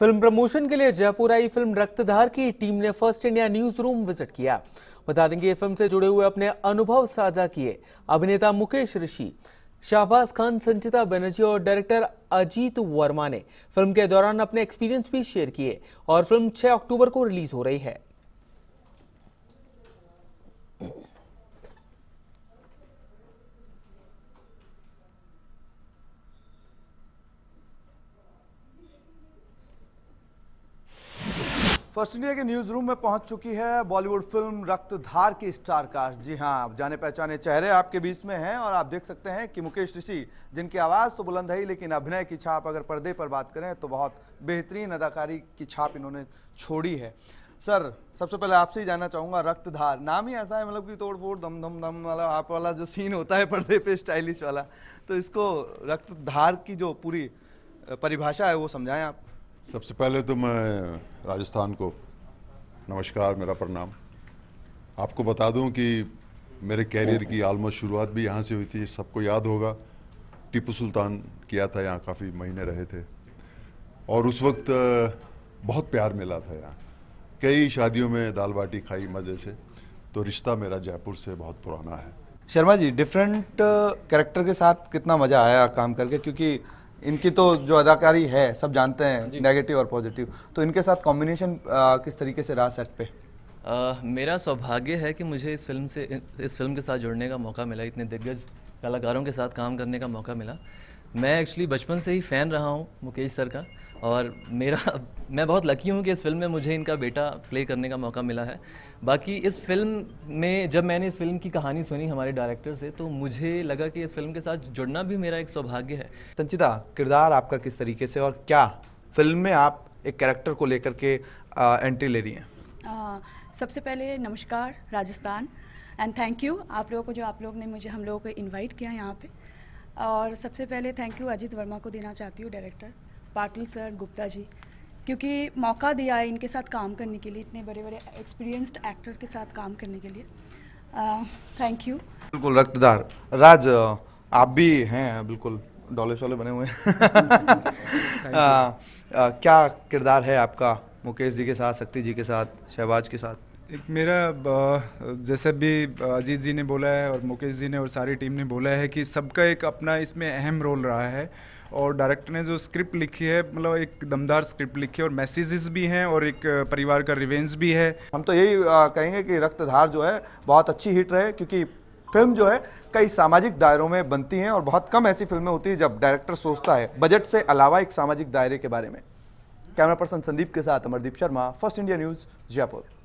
film promotion के लिए जयपुर आई film रक्तधार की टीम ने First India newsroom visit किया बता देंगे फिल्म से जुड़े हुए अपने अनुभव साझा किए अभिनेता मुकेश ऋषि शाहबाज खान संचिता बनर्जी और डायरेक्टर अजीत वर्मा ने फिल्म के दौरान अपने एक्सपीरियंस भी शेयर किए और फिल्म 6 अक्टूबर को रिलीज हो रही है फर्स्ट इंडिया के न्यूज रूम में पहुंच चुकी है बॉलीवुड फिल्म रक्तधार की स्टार कास्ट जी हाँ आप जाने पहचाने चेहरे आपके बीच में हैं और आप देख सकते हैं कि मुकेश ऋषि जिनकी आवाज़ तो बुलंद है ही लेकिन अभिनय की छाप अगर पर्दे पर बात करें तो बहुत बेहतरीन अदाकारी की छाप इन्होंने छोड़ी है सर सबसे पहले आपसे ही जानना चाहूँगा रक्तधार नाम ही ऐसा है मतलब कि तोड़ फोड़ दम दम दम वाला आप वाला जो सीन होता है पर्दे पे स्टाइलिश वाला तो इसको रक्तधार की जो पूरी परिभाषा है वो समझाएं आप सबसे पहले तो मैं राजस्थान को नमस्कार मेरा प्रणाम आपको बता दूं कि मेरे कैरियर की आलमोस्ट शुरुआत भी यहाँ से हुई थी सबको याद होगा टीपू सुल्तान किया था यहाँ काफ़ी महीने रहे थे और उस वक्त बहुत प्यार मिला था यहाँ कई शादियों में दाल बाटी खाई मज़े से तो रिश्ता मेरा जयपुर से बहुत पुराना है शर्मा जी डिफरेंट कैरेक्टर के साथ कितना मज़ा आया काम करके क्योंकि इनकी तो जो अदाकारी है सब जानते हैं नेगेटिव और पॉजिटिव तो इनके साथ कॉम्बिनेशन किस तरीके से रहा सेट पे आ, मेरा सौभाग्य है कि मुझे इस फिल्म से इस फिल्म के साथ जुड़ने का मौका मिला इतने दिग्गज कलाकारों के साथ काम करने का मौका मिला मैं एक्चुअली बचपन से ही फ़ैन रहा हूँ मुकेश सर का और मेरा मैं बहुत लकी हूँ कि इस फिल्म में मुझे इनका बेटा प्ले करने का मौका मिला है बाकी इस फिल्म में जब मैंने इस फिल्म की कहानी सुनी हमारे डायरेक्टर से तो मुझे लगा कि इस फिल्म के साथ जुड़ना भी मेरा एक सौभाग्य है संचिता किरदार आपका किस तरीके से और क्या फिल्म में आप एक कैरेक्टर को लेकर के एंट्री ले रही हैं सबसे पहले नमस्कार राजस्थान एंड थैंक यू आप लोगों को जो आप लोग ने मुझे हम लोगों को इन्वाइट किया यहाँ पे और सबसे पहले थैंक यू अजित वर्मा को देना चाहती हूँ डायरेक्टर पाटिल सर गुप्ता जी क्योंकि मौका दिया है इनके साथ काम करने के लिए इतने बड़े बड़े एक्सपीरियंस्ड एक्टर के साथ काम करने के लिए थैंक यू बिल्कुल रक्तदार राज आप भी हैं बिल्कुल डॉले शॉले बने हुए क्या किरदार है आपका मुकेश जी के साथ शक्ति जी के साथ शहबाज के साथ एक मेरा जैसे भी अजीत जी ने बोला है और मुकेश जी ने और सारी टीम ने बोला है कि सबका एक अपना इसमें अहम रोल रहा है और डायरेक्टर ने जो स्क्रिप्ट लिखी है मतलब एक दमदार स्क्रिप्ट लिखी है और मैसेजेस भी हैं और एक परिवार का रिवेंज भी है हम तो यही कहेंगे कि रक्तधार जो है बहुत अच्छी हिट रहे क्योंकि फिल्म जो है कई सामाजिक दायरों में बनती हैं और बहुत कम ऐसी फिल्में होती हैं जब डायरेक्टर सोचता है बजट से अलावा एक सामाजिक दायरे के बारे में कैमरा पर्सन संदीप के साथ Amardeep Sharma First India news Jaipur